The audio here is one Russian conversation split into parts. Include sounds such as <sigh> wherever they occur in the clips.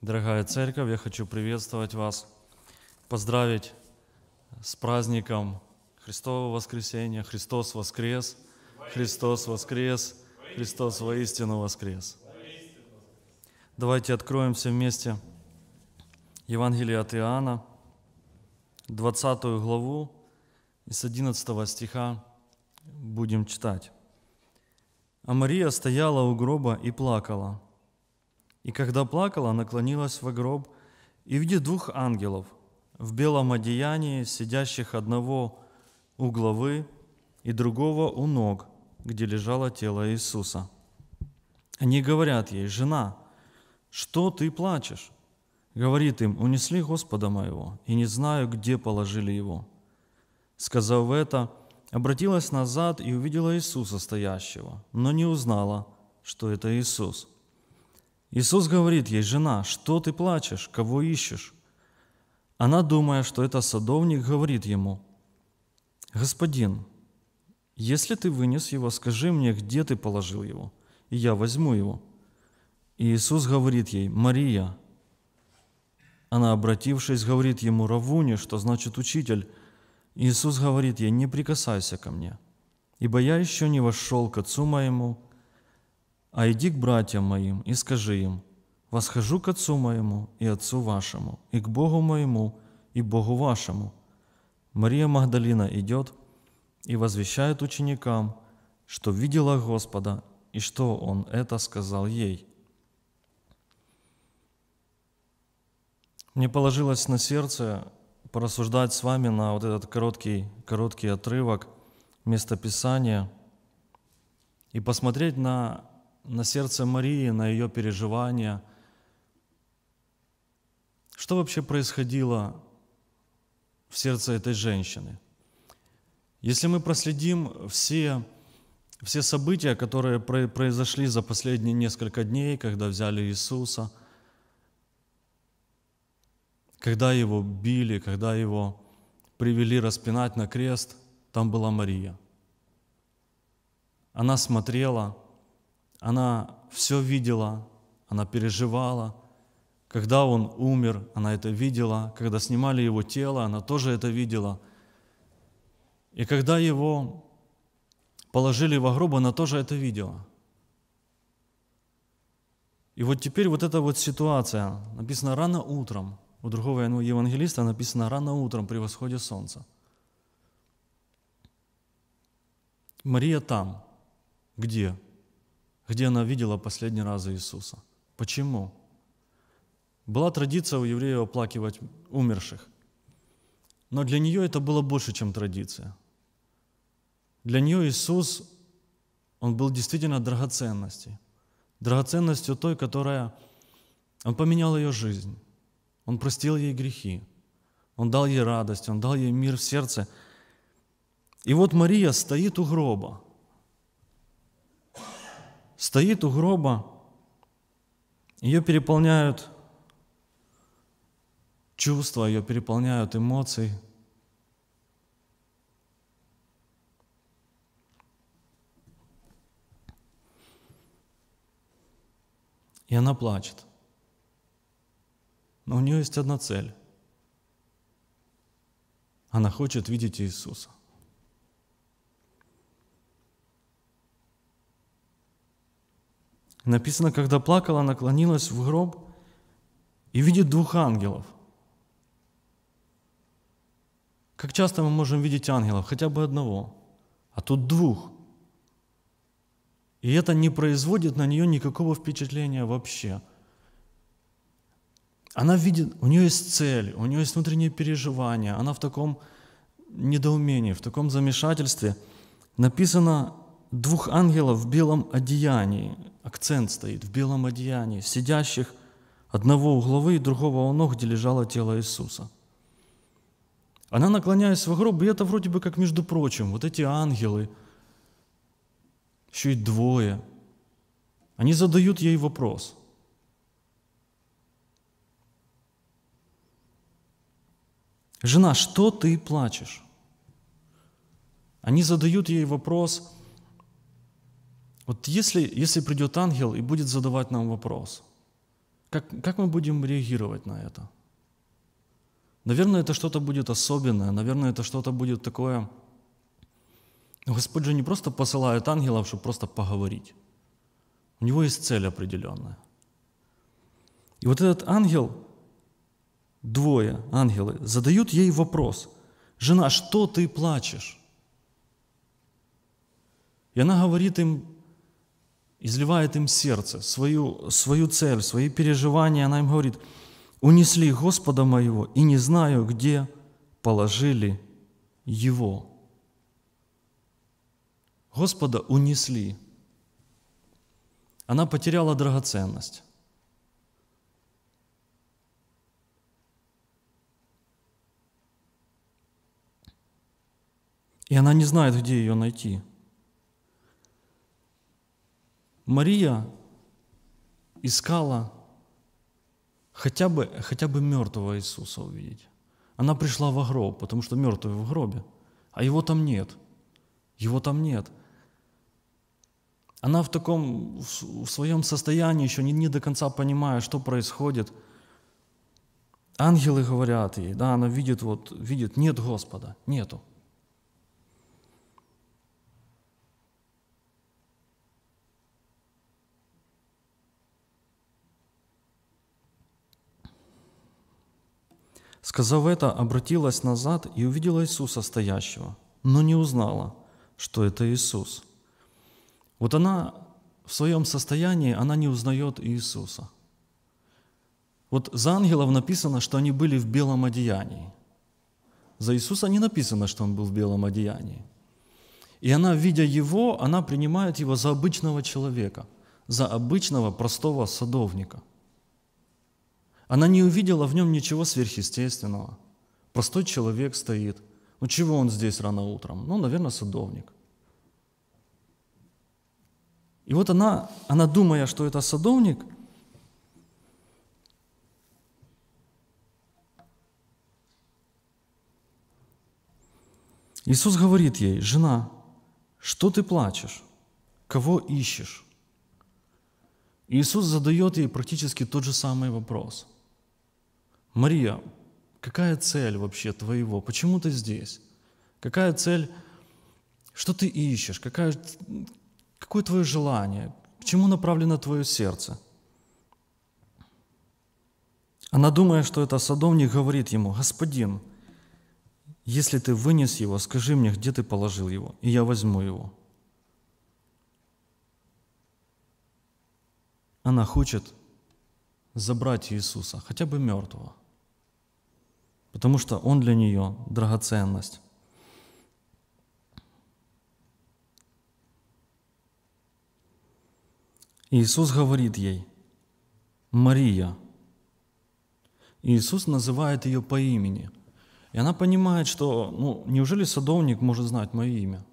Дорогая церковь, я хочу приветствовать вас, поздравить с праздником Христового воскресения. Христос воскрес! Христос воскрес! Христос воистину воскрес! Давайте откроем все вместе Евангелие от Иоанна, 20 главу, с 11 стиха будем читать. «А Мария стояла у гроба и плакала – и когда плакала, наклонилась в гроб и видит двух ангелов в белом одеянии, сидящих одного у главы и другого у ног, где лежало тело Иисуса. Они говорят ей, «Жена, что ты плачешь?» Говорит им, «Унесли Господа моего, и не знаю, где положили его». Сказав это, обратилась назад и увидела Иисуса стоящего, но не узнала, что это Иисус – Иисус говорит ей, жена, что ты плачешь, кого ищешь? Она, думая, что это садовник, говорит ему, «Господин, если ты вынес его, скажи мне, где ты положил его, и я возьму его». И Иисус говорит ей, «Мария». Она, обратившись, говорит ему, «Равуни», что значит «учитель». Иисус говорит ей, «Не прикасайся ко мне, ибо я еще не вошел к отцу моему, а иди к братьям моим и скажи им, восхожу к отцу моему и отцу вашему, и к Богу моему и Богу вашему. Мария Магдалина идет и возвещает ученикам, что видела Господа и что Он это сказал ей. Мне положилось на сердце порассуждать с вами на вот этот короткий, короткий отрывок местописания и посмотреть на на сердце Марии, на ее переживания. Что вообще происходило в сердце этой женщины? Если мы проследим все, все события, которые произошли за последние несколько дней, когда взяли Иисуса, когда Его били, когда Его привели распинать на крест, там была Мария. Она смотрела – она все видела, она переживала. Когда он умер, она это видела. Когда снимали его тело, она тоже это видела. И когда его положили во гроб, она тоже это видела. И вот теперь вот эта вот ситуация, написано рано утром, у другого ну, евангелиста написано рано утром при восходе солнца. Мария там. Где? где она видела последний раз Иисуса. Почему? Была традиция у евреев оплакивать умерших. Но для нее это было больше, чем традиция. Для нее Иисус, Он был действительно драгоценностью. Драгоценностью той, которая... Он поменял ее жизнь. Он простил ей грехи. Он дал ей радость, Он дал ей мир в сердце. И вот Мария стоит у гроба – стоит у гроба, ее переполняют чувства, ее переполняют эмоции. И она плачет. Но у нее есть одна цель. Она хочет видеть Иисуса. Написано, когда плакала, наклонилась в гроб и видит двух ангелов. Как часто мы можем видеть ангелов? Хотя бы одного, а тут двух. И это не производит на нее никакого впечатления вообще. Она видит, у нее есть цель, у нее есть внутренние переживания, она в таком недоумении, в таком замешательстве. Написано, двух ангелов в белом одеянии, акцент стоит, в белом одеянии, сидящих одного у головы и другого у ног, где лежало тело Иисуса. Она, наклоняется в гроб, и это вроде бы как между прочим, вот эти ангелы, еще и двое, они задают ей вопрос. «Жена, что ты плачешь?» Они задают ей вопрос – вот если, если придет ангел и будет задавать нам вопрос, как, как мы будем реагировать на это? Наверное, это что-то будет особенное, наверное, это что-то будет такое. Господь же не просто посылает ангелов, чтобы просто поговорить. У него есть цель определенная. И вот этот ангел, двое ангелы, задают ей вопрос. «Жена, что ты плачешь?» И она говорит им изливает им сердце, свою, свою цель, свои переживания. Она им говорит, унесли Господа моего, и не знаю, где положили его. Господа унесли. Она потеряла драгоценность. И она не знает, где ее найти. Мария искала хотя бы, хотя бы мертвого Иисуса увидеть. Она пришла в гроб, потому что мертвый в гробе, а его там нет. Его там нет. Она в таком, в своем состоянии еще не, не до конца понимая, что происходит. Ангелы говорят ей, да, она видит, вот, видит, нет Господа, нету. Сказав это, обратилась назад и увидела Иисуса стоящего, но не узнала, что это Иисус. Вот она в своем состоянии, она не узнает Иисуса. Вот за ангелов написано, что они были в белом одеянии. За Иисуса не написано, что он был в белом одеянии. И она, видя его, она принимает его за обычного человека, за обычного простого садовника. Она не увидела в нем ничего сверхъестественного. Простой человек стоит. Ну чего он здесь рано утром? Ну, наверное, садовник. И вот она, она думая, что это садовник, Иисус говорит ей, жена, что ты плачешь? Кого ищешь? Иисус задает ей практически тот же самый вопрос – Мария, какая цель вообще твоего? Почему ты здесь? Какая цель? Что ты ищешь? Какая, какое твое желание? К чему направлено твое сердце? Она, думая, что это садовник, говорит ему, «Господин, если ты вынес его, скажи мне, где ты положил его, и я возьму его». Она хочет забрать Иисуса, хотя бы мертвого – потому что он для нее драгоценность. Иисус говорит ей, Мария. Иисус называет ее по имени. И она понимает, что, ну, неужели садовник может знать мое имя?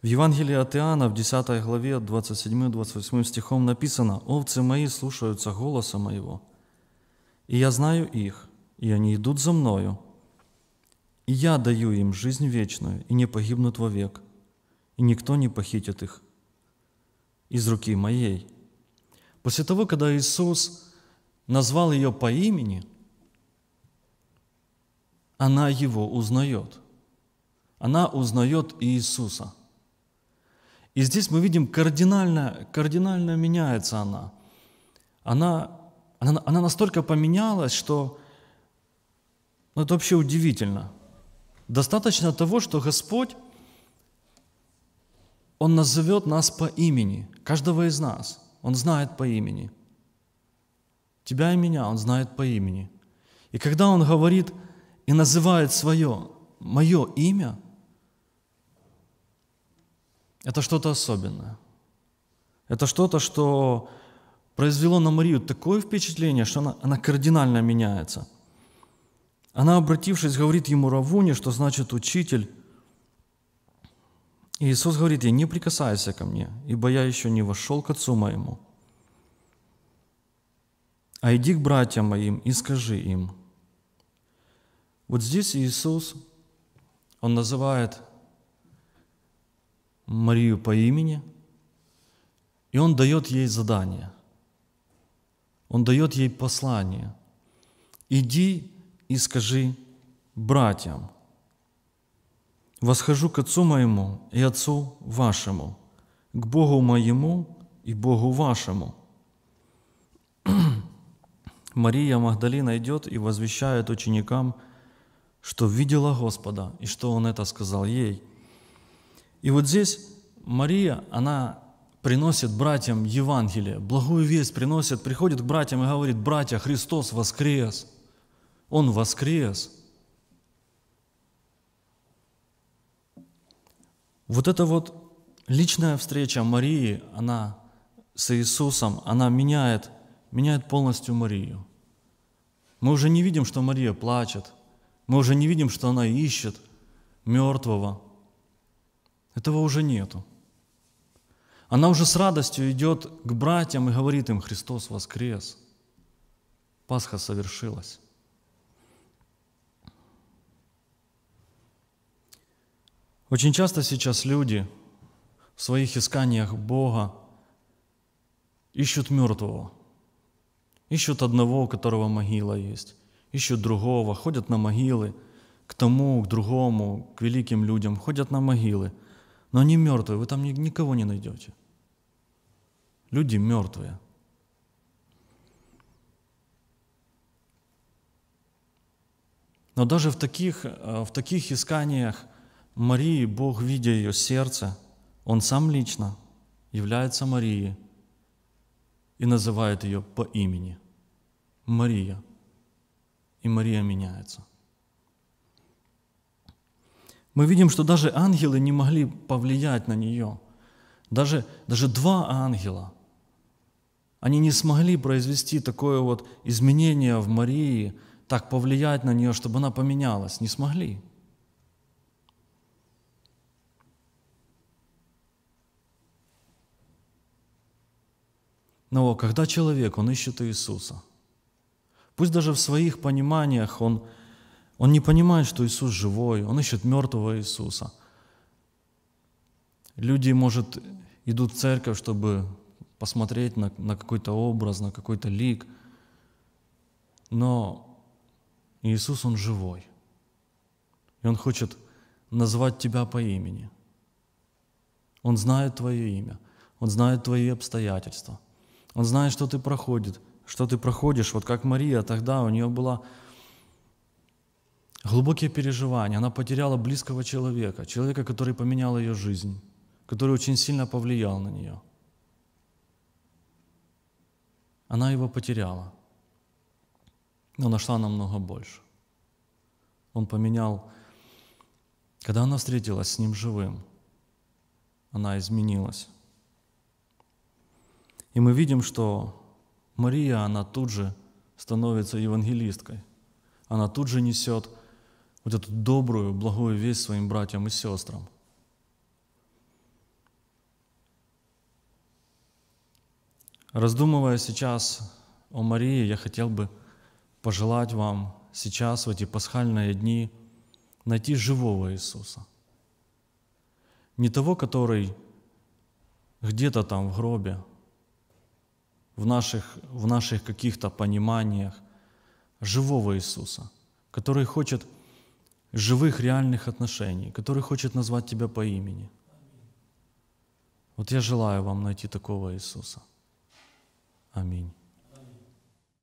В Евангелии от Иоанна в 10 главе 27-28 стихом написано «Овцы мои слушаются голоса моего, и я знаю их, и они идут за мною. И я даю им жизнь вечную, и не погибнут вовек, и никто не похитит их из руки моей». После того, когда Иисус назвал ее по имени, она его узнает. Она узнает Иисуса. И здесь мы видим, кардинально, кардинально меняется она. Она она, она настолько поменялась, что ну, это вообще удивительно. Достаточно того, что Господь, Он назовет нас по имени, каждого из нас. Он знает по имени. Тебя и меня Он знает по имени. И когда Он говорит и называет свое, мое имя, это что-то особенное. Это что-то, что, -то, что произвело на Марию такое впечатление, что она, она кардинально меняется. Она, обратившись, говорит ему Равуни, что значит учитель. И Иисус говорит ей, не прикасайся ко мне, ибо я еще не вошел к отцу моему. А иди к братьям моим и скажи им. Вот здесь Иисус, Он называет Марию по имени, и Он дает ей задание – он дает ей послание. «Иди и скажи братьям, восхожу к Отцу моему и Отцу вашему, к Богу моему и Богу вашему». <clears throat> Мария Магдалина идет и возвещает ученикам, что видела Господа и что Он это сказал ей. И вот здесь Мария, она приносит братьям Евангелие, благую весть приносит, приходит к братьям и говорит, братья, Христос воскрес. Он воскрес. Вот эта вот личная встреча Марии, она с Иисусом, она меняет, меняет полностью Марию. Мы уже не видим, что Мария плачет. Мы уже не видим, что она ищет мертвого. Этого уже нету. Она уже с радостью идет к братьям и говорит им, Христос воскрес. Пасха совершилась. Очень часто сейчас люди в своих исканиях Бога ищут мертвого, ищут одного, у которого могила есть, ищут другого, ходят на могилы к тому, к другому, к великим людям, ходят на могилы, но они мертвые, вы там никого не найдете. Люди мертвые. Но даже в таких, э, в таких исканиях Марии, Бог, видя ее сердце, Он сам лично является Марией и называет ее по имени. Мария. И Мария меняется. Мы видим, что даже ангелы не могли повлиять на нее. Даже, даже два ангела – они не смогли произвести такое вот изменение в Марии, так повлиять на нее, чтобы она поменялась. Не смогли. Но когда человек, он ищет Иисуса, пусть даже в своих пониманиях он, он не понимает, что Иисус живой, он ищет мертвого Иисуса. Люди, может, идут в церковь, чтобы посмотреть на, на какой-то образ, на какой-то лик. Но Иисус, Он живой. И Он хочет назвать тебя по имени. Он знает твое имя. Он знает твои обстоятельства. Он знает, что ты проходит, что ты проходишь. Вот как Мария тогда, у нее было глубокие переживания. Она потеряла близкого человека, человека, который поменял ее жизнь, который очень сильно повлиял на нее – она его потеряла, но нашла намного больше. Он поменял, когда она встретилась с ним живым, она изменилась. И мы видим, что Мария, она тут же становится евангелисткой. Она тут же несет вот эту добрую, благую весть своим братьям и сестрам. Раздумывая сейчас о Марии, я хотел бы пожелать вам сейчас, в эти пасхальные дни, найти живого Иисуса. Не того, который где-то там в гробе, в наших, в наших каких-то пониманиях, живого Иисуса, который хочет живых реальных отношений, который хочет назвать тебя по имени. Вот я желаю вам найти такого Иисуса – Аминь.